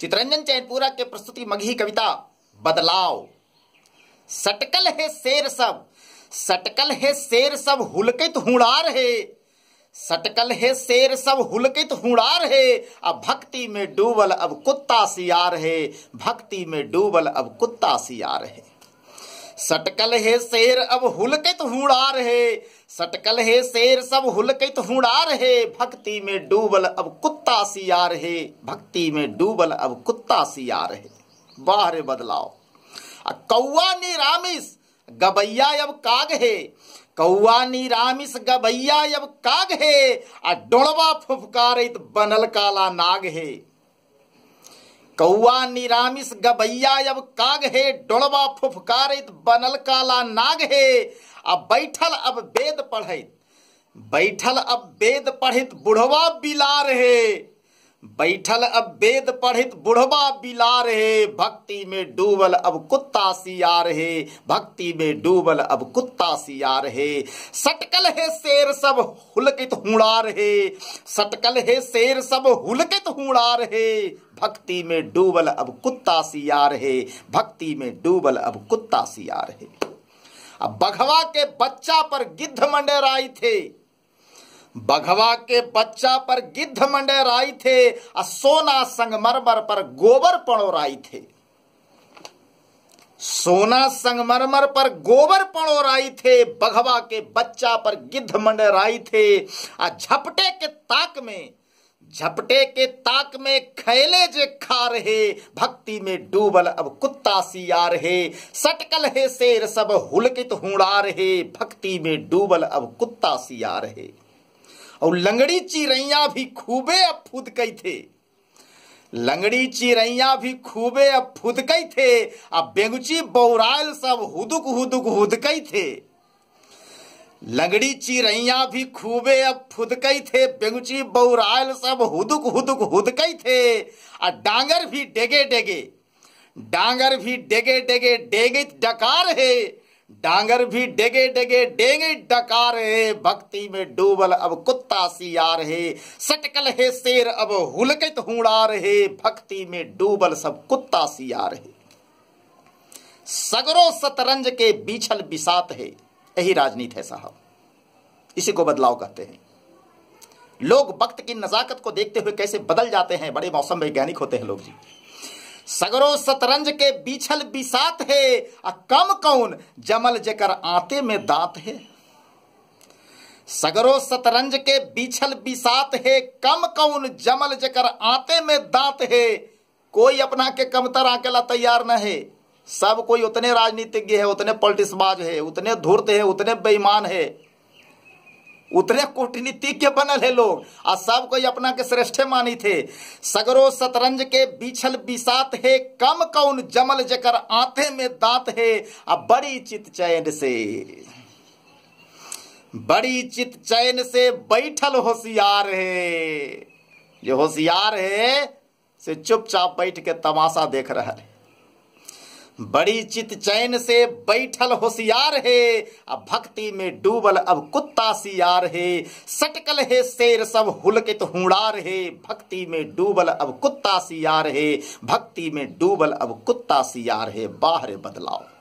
चित्रंजन चैनपुरा के प्रस्तुति मगही कविता बदलाव सटकल है शेर सब सटकल है शेर सब हुलकित हुड़ार है सटकल है शेर सब हुलकित हुड़ार है अब भक्ति में डूबल अब कुत्ता सियार है भक्ति में डूबल अब कुत्ता सियार है सटकल हे शेर अब हुलकत हुड़ा रहे सटकल हे शेर सब हुलकत हुड़ा रहे भक्ति में डूबल अब कुत्ता सिया रहे भक्ति में डूबल अब कुत्ता सिया रहे बाहर बदलाव कौआ रामिस गबैया अब काग है कौआ रामिस गबैया अब काग है आ डोड़वा फुफकार बनल काला नाग है कौआ निरामिस गबैया अब काग हे डोलवा फुफकारित बनल काला नाग हे आ बैठल अब वेद पढ़ित बैठल अब वेद पढ़ित बुढ़वा बिलार हे बैठल अब वेद पढ़ित बुढ़वा बिला रहे भक्ति में डूबल अब कुत्ता सिया रहे भक्ति में डूबल अब कुत्ता सिया रहे सटकल है शेर सब हुलकित हुड़ा रहे सटकल है शेर सब हुलकित हुड़ा रहे भक्ति में डूबल अब कुत्ता सिया रहे भक्ति में डूबल अब कुत्ता सिया रहे अब बघवा के बच्चा पर गिद्ध मंडेराई थे बघवा के बच्चा पर गिद्ध मंडेराई थे और सोना संगमरमर पर गोबर पणोराई थे सोना संगमरमर पर गोबर पणोराई थे बघवा के बच्चा पर गिद्ध आई थे और झपटे के ताक में झपटे के ताक में खैले जे खा रहे भक्ति में डूबल अब कुत्ता सी आ रहे सटकल है शेर सब हुलकित हुड़ा रहे भक्ति में डूबल अब कुत्ता सी आ रहे और लंगड़ी चिरैया भी खूबे अब कई थे लंगड़ी चिरैया भी खूबे अब कई थे अब बेगुची बौराल सब हुदुक हुदुक हुदकई थे लंगड़ी चिरैया भी खूबे अब फुदकई थे बेगुची बौराल सब हुदुक हुदुक हुदकई थे और डांगर भी डेगे डेगे डांगर भी डेगे डेगे डेगे डकार है डांगर भी डेगे डेगे डेगे डकार है भक्ति में डूबल अब कुत्ता आ रहे सटकल है शेर अब हुलकित हुड़ा रहे भक्ति में डूबल सब कुत्ता आ रहे सगरों सतरंज के बीछल बिसात है यही राजनीति है साहब इसी को बदलाव कहते हैं लोग वक्त की नजाकत को देखते हुए कैसे बदल जाते हैं बड़े मौसम वैज्ञानिक होते हैं लोग जी सगरो सतरंज के बिछल बिसात है आ कम कौन जमल जकर आते में दांत है सगरो सतरंज के बिछल बिसात है कम कौन जमल जकर आते में दांत है कोई अपना के कमतर आकेला तैयार न है सब कोई उतने राजनीतिज्ञ है उतने पलटिसबाज है उतने धूर्त है उतने बेईमान है उतरे कूटनीतिज्ञ बनल है लोग आ सब कोई अपना के श्रेष्ठ मानी थे सगरो शतरंज के बिछल बिसात है कम कौन जमल जकर आते में दांत है आ बड़ी चित चैन से बड़ी चित चैन से बैठल होशियार है जो होशियार है से चुपचाप बैठ के तमाशा देख रहा है बड़ी चित चैन से बैठल होशियार है अब भक्ति में डूबल अब कुत्ता सियार है सटकल है शेर सब हुलकित हुड़ार है भक्ति में डूबल अब कुत्ता सियार है भक्ति में डूबल अब कुत्ता सियार है बाहर बदलाव